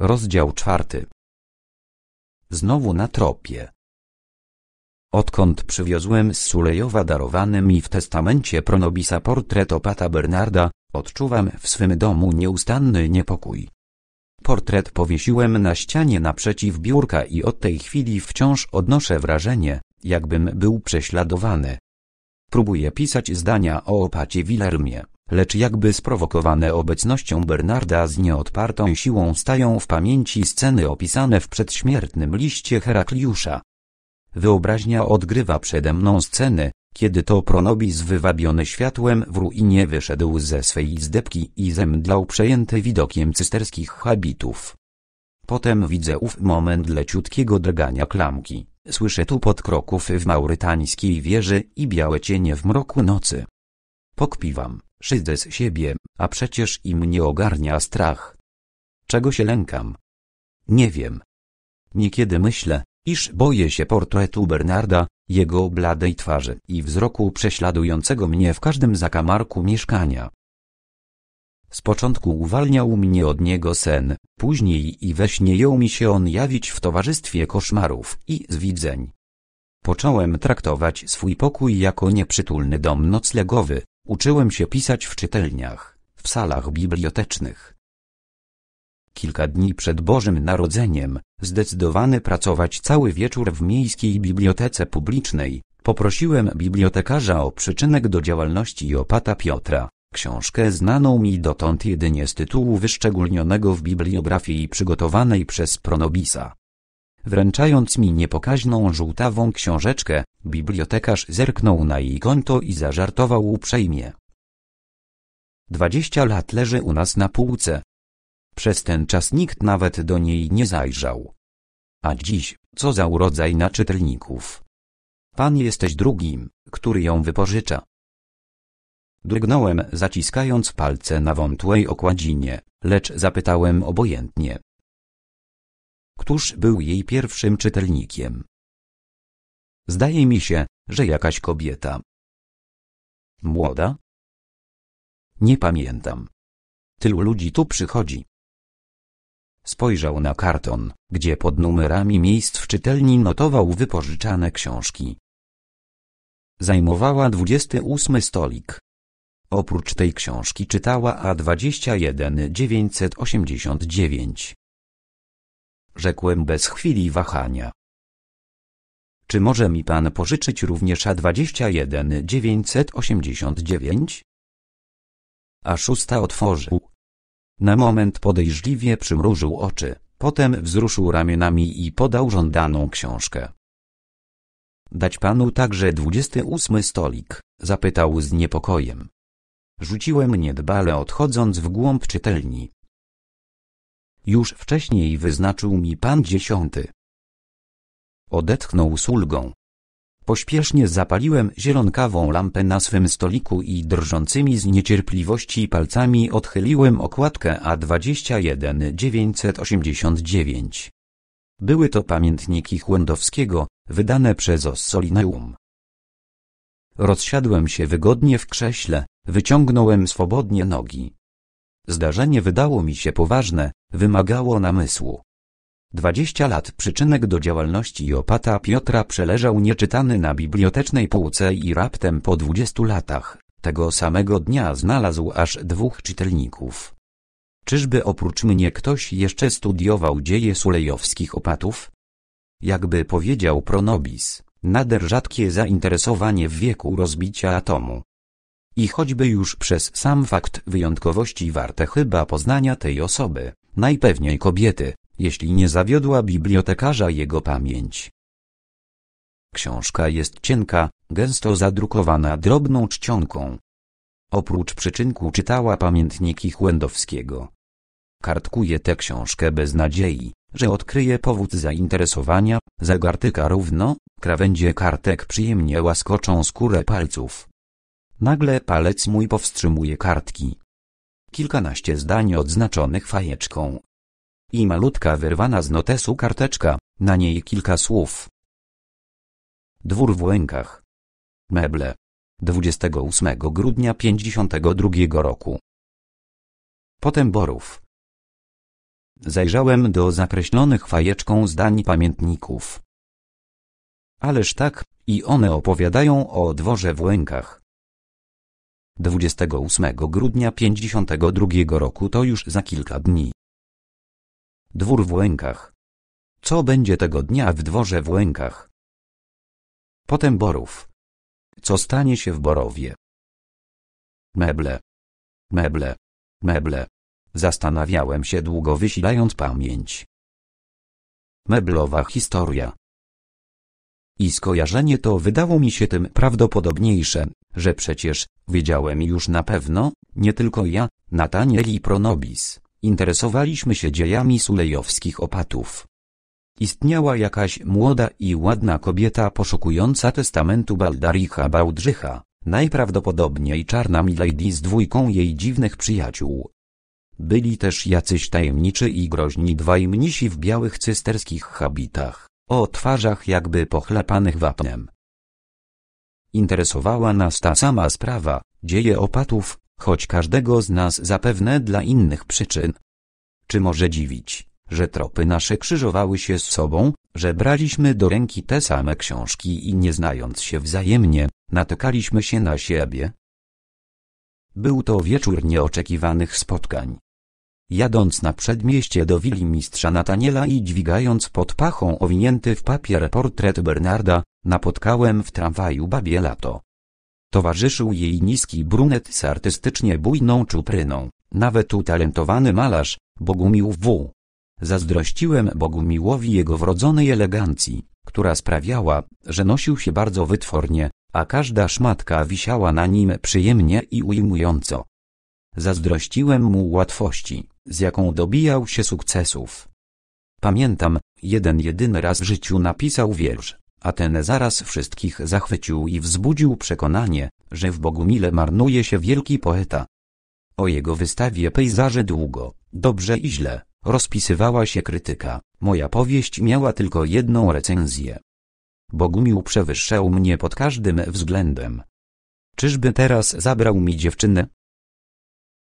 Rozdział czwarty. Znowu na tropie. Odkąd przywiozłem z Sulejowa darowany mi w testamencie Pronobisa portret opata Bernarda, odczuwam w swym domu nieustanny niepokój. Portret powiesiłem na ścianie naprzeciw biurka i od tej chwili wciąż odnoszę wrażenie, jakbym był prześladowany. Próbuję pisać zdania o opacie Wilermie, lecz jakby sprowokowane obecnością Bernarda z nieodpartą siłą stają w pamięci sceny opisane w przedśmiertnym liście Herakliusza. Wyobraźnia odgrywa przede mną sceny, kiedy to Pronobis wywabiony światłem w ruinie wyszedł ze swej zdepki i zemdlał przejęty widokiem cysterskich habitów. Potem widzę ów moment leciutkiego drgania klamki, słyszę tu podkroków w maurytańskiej wieży i białe cienie w mroku nocy. Pokpiwam szydzę z siebie, a przecież i mnie ogarnia strach. Czego się lękam? Nie wiem. Niekiedy myślę, iż boję się portretu Bernarda, jego bladej twarzy i wzroku prześladującego mnie w każdym zakamarku mieszkania. Z początku uwalniał mnie od niego sen, później i we śnie jął mi się on jawić w towarzystwie koszmarów i zwidzeń. Począłem traktować swój pokój jako nieprzytulny dom noclegowy, Uczyłem się pisać w czytelniach, w salach bibliotecznych. Kilka dni przed Bożym Narodzeniem, zdecydowany pracować cały wieczór w miejskiej bibliotece publicznej, poprosiłem bibliotekarza o przyczynek do działalności opata Piotra, książkę znaną mi dotąd jedynie z tytułu wyszczególnionego w bibliografii przygotowanej przez Pronobisa. Wręczając mi niepokaźną żółtawą książeczkę, Bibliotekarz zerknął na jej konto i zażartował uprzejmie. Dwadzieścia lat leży u nas na półce. Przez ten czas nikt nawet do niej nie zajrzał. A dziś, co za urodzaj na czytelników. Pan jesteś drugim, który ją wypożycza. Drgnąłem, zaciskając palce na wątłej okładzinie, lecz zapytałem obojętnie. Któż był jej pierwszym czytelnikiem? Zdaje mi się, że jakaś kobieta. Młoda? Nie pamiętam. Tylu ludzi tu przychodzi. Spojrzał na karton, gdzie pod numerami miejsc w czytelni notował wypożyczane książki. Zajmowała 28 stolik. Oprócz tej książki czytała A21 989. Rzekłem bez chwili wahania. Czy może mi pan pożyczyć również A21 989? A szósta otworzył. Na moment podejrzliwie przymrużył oczy, potem wzruszył ramionami i podał żądaną książkę. Dać panu także 28 stolik, zapytał z niepokojem. Rzuciłem niedbale odchodząc w głąb czytelni. Już wcześniej wyznaczył mi pan dziesiąty. Odetchnął z ulgą. Pośpiesznie zapaliłem zielonkawą lampę na swym stoliku i drżącymi z niecierpliwości palcami odchyliłem okładkę A21 989. Były to pamiętniki Chłędowskiego, wydane przez Ossolinaeum. Rozsiadłem się wygodnie w krześle, wyciągnąłem swobodnie nogi. Zdarzenie wydało mi się poważne, wymagało namysłu. 20 lat przyczynek do działalności opata Piotra przeleżał nieczytany na bibliotecznej półce i raptem po 20 latach, tego samego dnia znalazł aż dwóch czytelników. Czyżby oprócz mnie ktoś jeszcze studiował dzieje sulejowskich opatów? Jakby powiedział Pronobis, nader rzadkie zainteresowanie w wieku rozbicia atomu. I choćby już przez sam fakt wyjątkowości warte chyba poznania tej osoby, najpewniej kobiety, jeśli nie zawiodła bibliotekarza jego pamięć. Książka jest cienka, gęsto zadrukowana drobną czcionką. Oprócz przyczynku czytała pamiętniki Chłędowskiego. Kartkuje tę książkę bez nadziei, że odkryje powód zainteresowania, zagartyka równo, krawędzie kartek przyjemnie łaskoczą skórę palców. Nagle palec mój powstrzymuje kartki. Kilkanaście zdań odznaczonych fajeczką, i malutka wyrwana z notesu karteczka, na niej kilka słów. Dwór w Łękach. Meble. 28 grudnia 52 roku. Potem Borów. Zajrzałem do zakreślonych fajeczką zdań pamiętników. Ależ tak, i one opowiadają o dworze w Łękach. 28 grudnia 52 roku to już za kilka dni. Dwór w Łękach. Co będzie tego dnia w dworze w Łękach? Potem Borów. Co stanie się w Borowie? Meble. Meble. Meble. Zastanawiałem się długo wysilając pamięć. Meblowa historia. I skojarzenie to wydało mi się tym prawdopodobniejsze, że przecież, wiedziałem już na pewno, nie tylko ja, Nataniel i Pronobis. Interesowaliśmy się dziejami sulejowskich opatów. Istniała jakaś młoda i ładna kobieta poszukująca testamentu Baldaricha Bałdrzycha, najprawdopodobniej czarna milady z dwójką jej dziwnych przyjaciół. Byli też jacyś tajemniczy i groźni dwaj mnisi w białych cysterskich habitach, o twarzach jakby pochlepanych wapnem. Interesowała nas ta sama sprawa, dzieje opatów, choć każdego z nas zapewne dla innych przyczyn. Czy może dziwić, że tropy nasze krzyżowały się z sobą, że braliśmy do ręki te same książki i nie znając się wzajemnie, natykaliśmy się na siebie? Był to wieczór nieoczekiwanych spotkań. Jadąc na przedmieście do willi mistrza Nataniela i dźwigając pod pachą owinięty w papier portret Bernarda, napotkałem w tramwaju babie lato. Towarzyszył jej niski brunet z artystycznie bujną czupryną, nawet utalentowany malarz, Bogumił W. Zazdrościłem Bogumiłowi jego wrodzonej elegancji, która sprawiała, że nosił się bardzo wytwornie, a każda szmatka wisiała na nim przyjemnie i ujmująco. Zazdrościłem mu łatwości, z jaką dobijał się sukcesów. Pamiętam, jeden jedyny raz w życiu napisał wiersz, a ten zaraz wszystkich zachwycił i wzbudził przekonanie, że w Bogumile marnuje się wielki poeta. O jego wystawie pejzaże długo, dobrze i źle, rozpisywała się krytyka, moja powieść miała tylko jedną recenzję. Bogumił przewyższał mnie pod każdym względem. Czyżby teraz zabrał mi dziewczynę?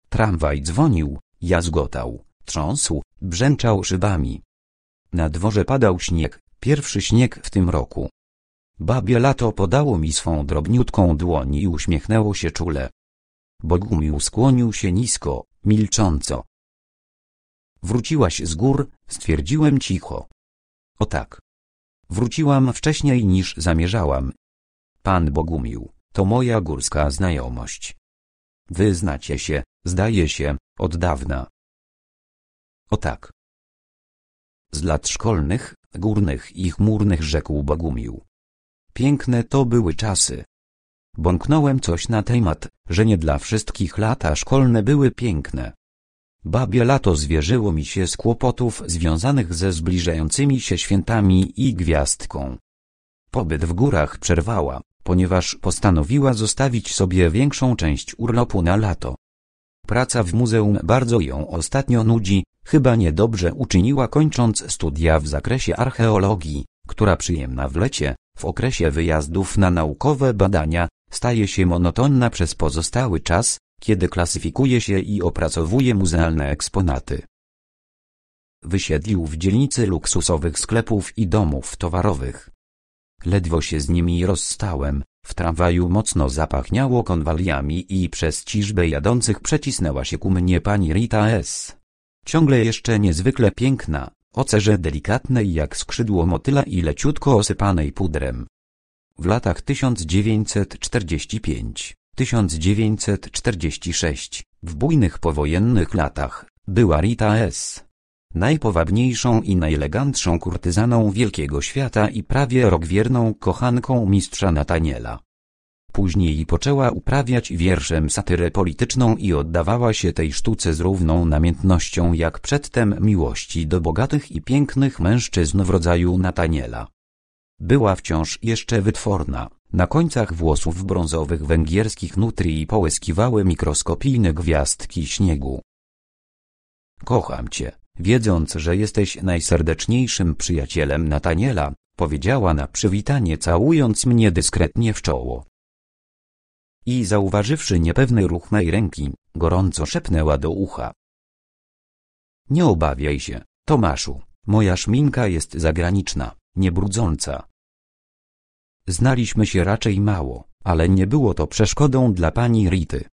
Tramwaj dzwonił, ja zgotał, trząsł, brzęczał szybami. Na dworze padał śnieg, pierwszy śnieg w tym roku. Babie lato podało mi swą drobniutką dłoń i uśmiechnęło się czule. Bogumił skłonił się nisko, milcząco. Wróciłaś z gór, stwierdziłem cicho. O tak. Wróciłam wcześniej niż zamierzałam. Pan Bogumił, to moja górska znajomość. Wy znacie się, zdaje się, od dawna. O tak. Z lat szkolnych, górnych i chmurnych rzekł Bogumił. Piękne to były czasy. Bąknąłem coś na temat, że nie dla wszystkich lata szkolne były piękne. Babie lato zwierzyło mi się z kłopotów związanych ze zbliżającymi się świętami i gwiazdką. Pobyt w górach przerwała, ponieważ postanowiła zostawić sobie większą część urlopu na lato. Praca w muzeum bardzo ją ostatnio nudzi, chyba niedobrze uczyniła kończąc studia w zakresie archeologii, która przyjemna w lecie, w okresie wyjazdów na naukowe badania, staje się monotonna przez pozostały czas, kiedy klasyfikuje się i opracowuje muzealne eksponaty. Wysiedlił w dzielnicy luksusowych sklepów i domów towarowych. Ledwo się z nimi rozstałem, w tramwaju mocno zapachniało konwaliami i przez ciżbę jadących przecisnęła się ku mnie pani Rita S. Ciągle jeszcze niezwykle piękna, o cerze delikatnej jak skrzydło motyla i leciutko osypanej pudrem. W latach 1945-1946, w bujnych powojennych latach, była Rita S najpowabniejszą i najlegantszą kurtyzaną wielkiego świata i prawie rok wierną kochanką mistrza Nataniela. Później poczęła uprawiać wierszem satyrę polityczną i oddawała się tej sztuce z równą namiętnością jak przedtem miłości do bogatych i pięknych mężczyzn w rodzaju Nataniela. Była wciąż jeszcze wytworna, na końcach włosów brązowych węgierskich nutrii połyskiwały mikroskopijne gwiazdki śniegu. Kocham cię, Wiedząc, że jesteś najserdeczniejszym przyjacielem Nataniela, powiedziała na przywitanie całując mnie dyskretnie w czoło. I zauważywszy niepewny ruch mej ręki, gorąco szepnęła do ucha. Nie obawiaj się, Tomaszu, moja szminka jest zagraniczna, niebrudząca. Znaliśmy się raczej mało, ale nie było to przeszkodą dla pani Rity.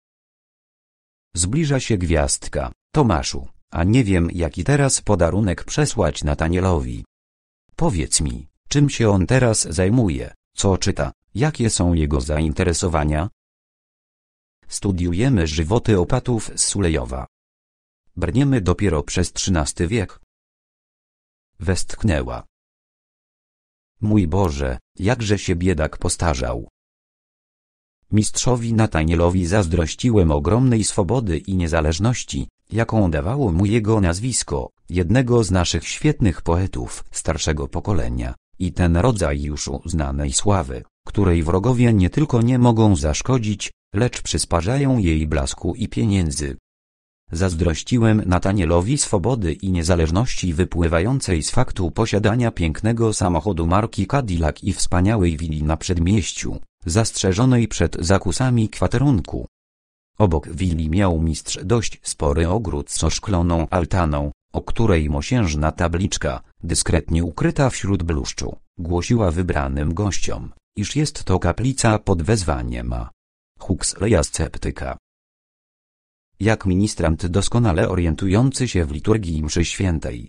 Zbliża się gwiazdka, Tomaszu a nie wiem jaki teraz podarunek przesłać Natanielowi. Powiedz mi, czym się on teraz zajmuje, co czyta, jakie są jego zainteresowania? Studiujemy żywoty opatów z Sulejowa. Brniemy dopiero przez XIII wiek. Westchnęła. Mój Boże, jakże się biedak postarzał. Mistrzowi Natanielowi zazdrościłem ogromnej swobody i niezależności, jaką dawało mu jego nazwisko, jednego z naszych świetnych poetów starszego pokolenia, i ten rodzaj już uznanej sławy, której wrogowie nie tylko nie mogą zaszkodzić, lecz przysparzają jej blasku i pieniędzy. Zazdrościłem Natanielowi swobody i niezależności wypływającej z faktu posiadania pięknego samochodu marki Cadillac i wspaniałej willi na przedmieściu, zastrzeżonej przed zakusami kwaterunku, Obok willi miał mistrz dość spory ogród z oszkloną altaną, o której mosiężna tabliczka, dyskretnie ukryta wśród bluszczu, głosiła wybranym gościom, iż jest to kaplica pod wezwaniem Huxleya Sceptyka. Jak ministrant doskonale orientujący się w liturgii mszy świętej.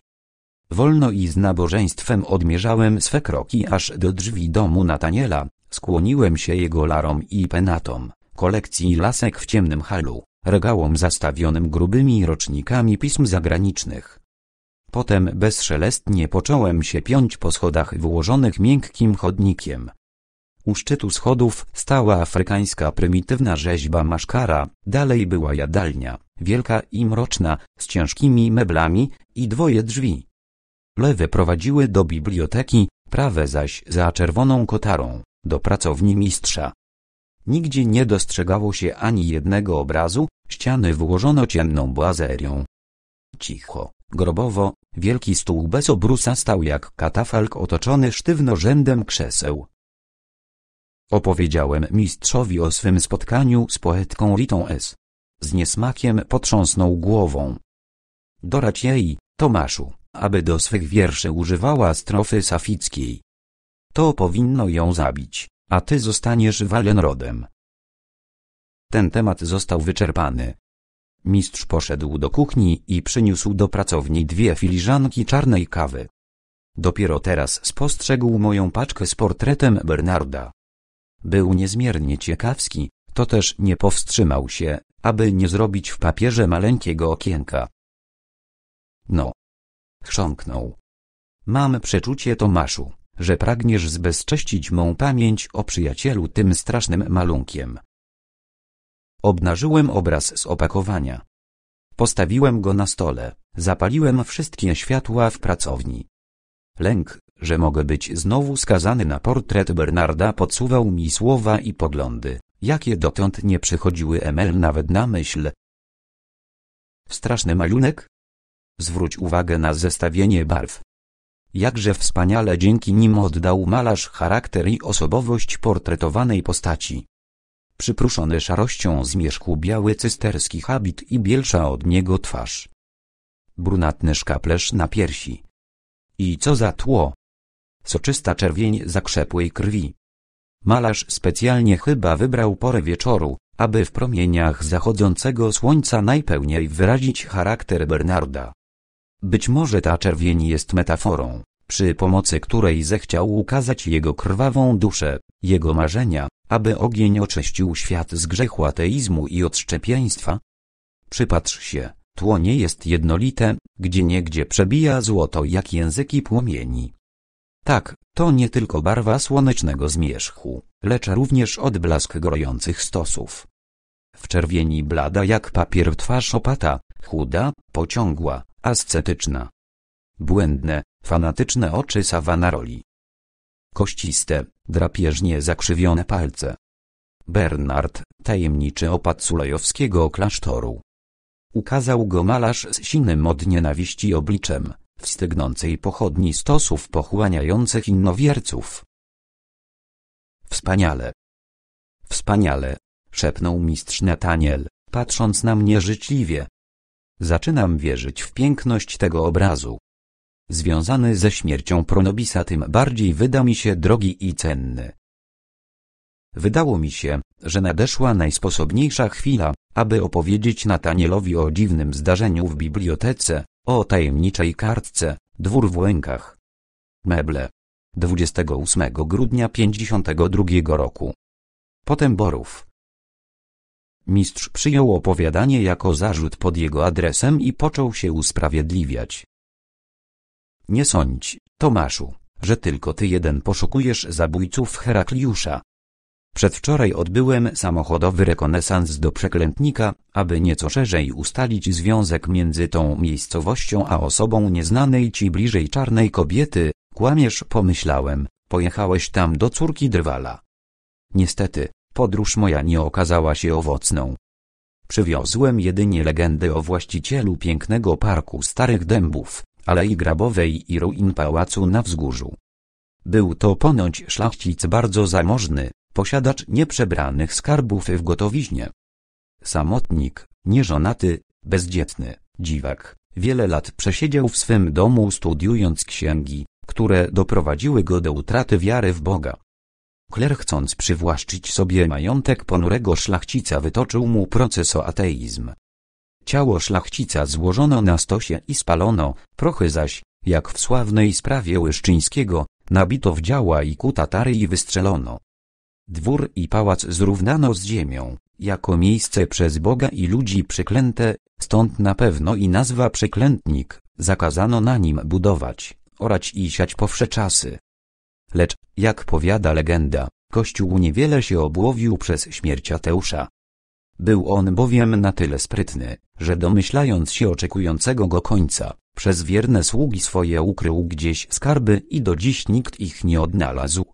Wolno i z nabożeństwem odmierzałem swe kroki aż do drzwi domu Nataniela, skłoniłem się jego larom i penatom, kolekcji lasek w ciemnym halu, regałom zastawionym grubymi rocznikami pism zagranicznych. Potem bezszelestnie począłem się piąć po schodach wyłożonych miękkim chodnikiem. U szczytu schodów stała afrykańska prymitywna rzeźba maszkara, dalej była jadalnia, wielka i mroczna, z ciężkimi meblami i dwoje drzwi. Lewe prowadziły do biblioteki, prawe zaś za czerwoną kotarą, do pracowni mistrza, Nigdzie nie dostrzegało się ani jednego obrazu, ściany włożono ciemną błazerią. Cicho, grobowo, wielki stół bez obrusa stał jak katafalk otoczony sztywno rzędem krzeseł. Opowiedziałem mistrzowi o swym spotkaniu z poetką Ritą S. Z niesmakiem potrząsnął głową. Dorać jej, Tomaszu, aby do swych wierszy używała strofy safickiej. To powinno ją zabić a ty zostaniesz Walenrodem. Ten temat został wyczerpany. Mistrz poszedł do kuchni i przyniósł do pracowni dwie filiżanki czarnej kawy. Dopiero teraz spostrzegł moją paczkę z portretem Bernarda. Był niezmiernie ciekawski, to też nie powstrzymał się, aby nie zrobić w papierze maleńkiego okienka. No. Chrząknął. Mam przeczucie Tomaszu że pragniesz zbezcześcić mą pamięć o przyjacielu tym strasznym malunkiem. Obnażyłem obraz z opakowania. Postawiłem go na stole, zapaliłem wszystkie światła w pracowni. Lęk, że mogę być znowu skazany na portret Bernarda podsuwał mi słowa i poglądy, jakie dotąd nie przychodziły Emel nawet na myśl. Straszny malunek? Zwróć uwagę na zestawienie barw. Jakże wspaniale dzięki nim oddał malarz charakter i osobowość portretowanej postaci. Przyprószony szarością zmierzchu biały cysterski habit i bielsza od niego twarz. Brunatny szkaplerz na piersi. I co za tło! Soczysta czerwień zakrzepłej krwi. Malarz specjalnie chyba wybrał porę wieczoru, aby w promieniach zachodzącego słońca najpełniej wyrazić charakter Bernarda. Być może ta czerwień jest metaforą, przy pomocy której zechciał ukazać jego krwawą duszę, jego marzenia, aby ogień oczyścił świat z grzechu ateizmu i odszczepieństwa. Przypatrz się, tło nie jest jednolite, gdzie niegdzie przebija złoto jak języki płomieni. Tak, to nie tylko barwa słonecznego zmierzchu, lecz również odblask grojących stosów w czerwieni blada jak papier twarz opata, chuda, pociągła, ascetyczna. Błędne, fanatyczne oczy Savanaroli. Kościste, drapieżnie zakrzywione palce. Bernard, tajemniczy opat Sulejowskiego klasztoru. Ukazał go malarz z sinym od nienawiści obliczem, wstygnącej pochodni stosów pochłaniających innowierców. Wspaniale. Wspaniale szepnął mistrz Nataniel, patrząc na mnie życzliwie. Zaczynam wierzyć w piękność tego obrazu. Związany ze śmiercią Pronobisa tym bardziej wyda mi się drogi i cenny. Wydało mi się, że nadeszła najsposobniejsza chwila, aby opowiedzieć Natanielowi o dziwnym zdarzeniu w bibliotece, o tajemniczej kartce, dwór w łękach. Meble. 28 grudnia 52 roku. Potem Borów. Mistrz przyjął opowiadanie jako zarzut pod jego adresem i począł się usprawiedliwiać. Nie sądź, Tomaszu, że tylko ty jeden poszukujesz zabójców Herakliusza. Przedwczoraj odbyłem samochodowy rekonesans do przeklętnika, aby nieco szerzej ustalić związek między tą miejscowością a osobą nieznanej ci bliżej czarnej kobiety. Kłamiesz, pomyślałem, pojechałeś tam do córki drwala. Niestety, Podróż moja nie okazała się owocną. Przywiozłem jedynie legendy o właścicielu pięknego parku starych dębów, alei grabowej i ruin pałacu na wzgórzu. Był to ponoć szlachcic bardzo zamożny, posiadacz nieprzebranych skarbów w gotowiźnie. Samotnik, nieżonaty, bezdzietny, dziwak, wiele lat przesiedział w swym domu studiując księgi, które doprowadziły go do utraty wiary w Boga. Kler chcąc przywłaszczyć sobie majątek ponurego szlachcica wytoczył mu proces o ateizm. Ciało szlachcica złożono na stosie i spalono, prochy zaś, jak w sławnej sprawie Łyszczyńskiego, nabito w działa i ku Tatary i wystrzelono. Dwór i pałac zrównano z ziemią, jako miejsce przez Boga i ludzi przeklęte, stąd na pewno i nazwa przeklętnik, zakazano na nim budować, orać i siać powsze czasy. Lecz, jak powiada legenda, Kościół niewiele się obłowił przez śmierć Ateusza. Był on bowiem na tyle sprytny, że domyślając się oczekującego go końca, przez wierne sługi swoje ukrył gdzieś skarby i do dziś nikt ich nie odnalazł.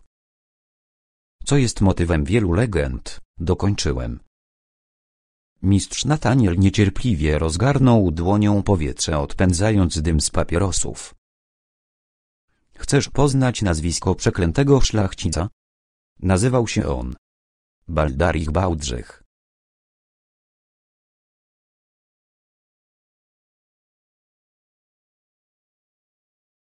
Co jest motywem wielu legend, dokończyłem. Mistrz Nataniel niecierpliwie rozgarnął dłonią powietrze odpędzając dym z papierosów. Chcesz poznać nazwisko przeklętego szlachcica? Nazywał się on Baldarich Bałdrzych.